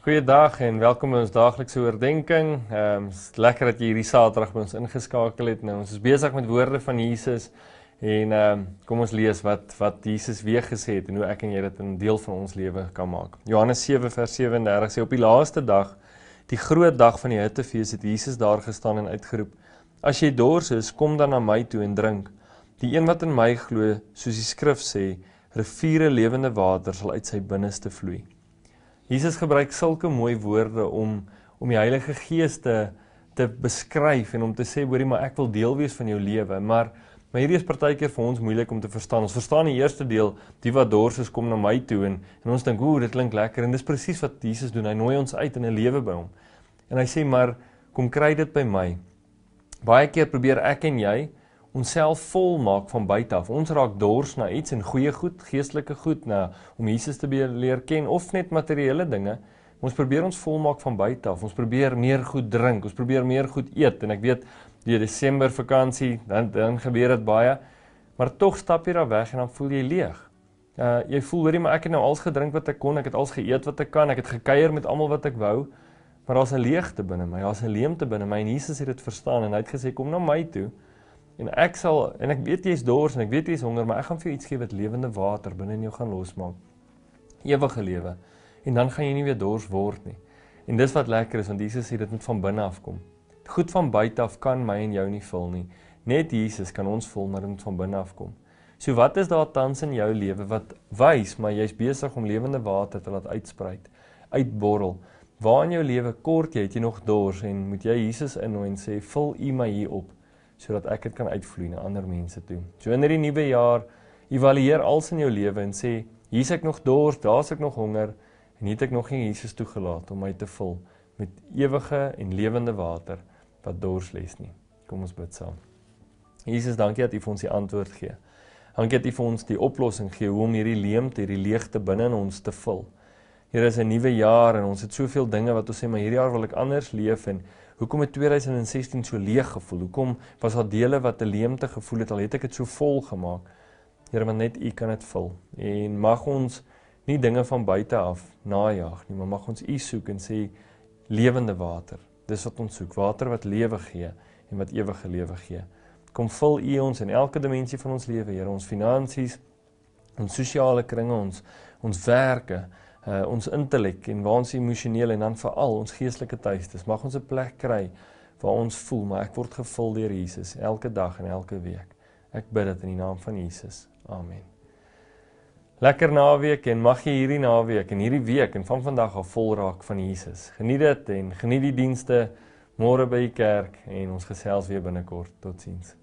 Goeiedag en welkom by ons daaglikse oordeenking. Ehm um, lekker dat jy hierdie Saterdag by ons ingeskakel het. Nou ons is besig met woorde van Jesus en ehm um, kom ons lees wat wat Jesus weer gesê het en hoe ek en jy dit in deel van ons lewe kan maak. Johannes 7 vers 37 sê op die laaste dag, die groot dag van die hittefees het Jesus daar gestaan en uitgeroep: As jy dors is, kom dan na my toe en drink. Die een wat in my glo, soos die skrif sê, riviere lewende water sal uit sy binneste vloei. Jesus gebruik sulke mooi woorde om om die Heilige Gees te te beskryf en om te sê hoorie maar ek wil deel wees van jou lewe maar maar hierdie is partykeer vir ons moeilik om te verstaan. Ons verstaan die eerste deel, die wat dors is kom na my toe en en ons dink ooh dit klink lekker en dis presies wat Jesus doen. Hy nooi ons uit in 'n lewe by hom. En hy sê maar kom kry dit by my. Baie keer probeer ek en jy onsself vol maak van buite af. Ons raak dors na iets en goeie goed, geestelike goed, na om Jesus te leer ken of net materiële dinge. Ons probeer ons vol maak van buite af. Ons probeer meer goed drink, ons probeer meer goed eet en ek weet die Desember vakansie, dan dan gebeur dit baie. Maar tog stap jy daar weg en dan voel jy leeg. Uh jy voel hoorie maar ek het nou als gedrink wat ek kon, ek het als geëet wat ek kan, ek het gekuier met almal wat ek wou. Maar daar's 'n leegte binne my, daar's 'n leemte binne my en Jesus het dit verstaan en hy het gesê kom na my toe. En ek sal en ek weet jy's dors en ek weet jy's honger, maar ek gaan vir jou iets gee wat lewende water binne in jou gaan losmaak. Ewige lewe. En dan gaan jy nie weer dors word nie. En dis wat lekker is want Jesus sê dit moet van binne af kom. Goed van buite af kan my en jou nie vul nie. Net Jesus kan ons vul maar dit moet van binne af kom. So wat is daar tans in jou lewe wat wys maar jy's besig om lewende water te laat uitspruit, uitborrel? Waar in jou lewe kort jy het jy nog dors en moet jy Jesus innooi en sê vul U my hier op? sodat ek dit kan uitvloei na ander mense toe. So in hierdie nuwe jaar, evalueer alles in jou lewe en sê, hier's ek nog dors, daar's ek nog honger en hier het ek nog nie Jesus toegelaat om my te vul met ewige en lewende water wat dors les nie. Kom ons bid saam. Jesus, dankie dat U vir ons die antwoord gee. Dankie dat U vir ons die oplossing gee hoe om hierdie leemte, hierdie leegte binne in ons te vul. Hier is 'n nuwe jaar en ons het soveel dinge wat ons sê maar hierdie jaar wil ek anders leef en hoekom het 2016 so leeg gevoel? Hoekom was daar dele wat 'n leemte gevoel het al het ek dit so vol gemaak? Here, want net U kan dit vul. En mag ons nie dinge van buite af najag nie, maar mag ons U soek en sê lewende water. Dis wat ons soek, water wat lewe gee en wat ewige lewe gee. Kom vul U ons in elke dimensie van ons lewe, Here, ons finansies, ons sosiale kringe, ons ons werke, uh, ons intellek en waar ons emosioneel en dan veral ons geestelike tuiste is. Mag ons 'n plek kry waar ons voel maar ek word gevul deur Jesus elke dag en elke week. Ek bid dit in die naam van Jesus. Amen. Lekker naweek en mag jy hierdie naweek en hierdie week en van vandag af vol raak van Jesus. Geniet dit en geniet die dienste môre by die kerk en ons gesels weer binnekort. Totsiens.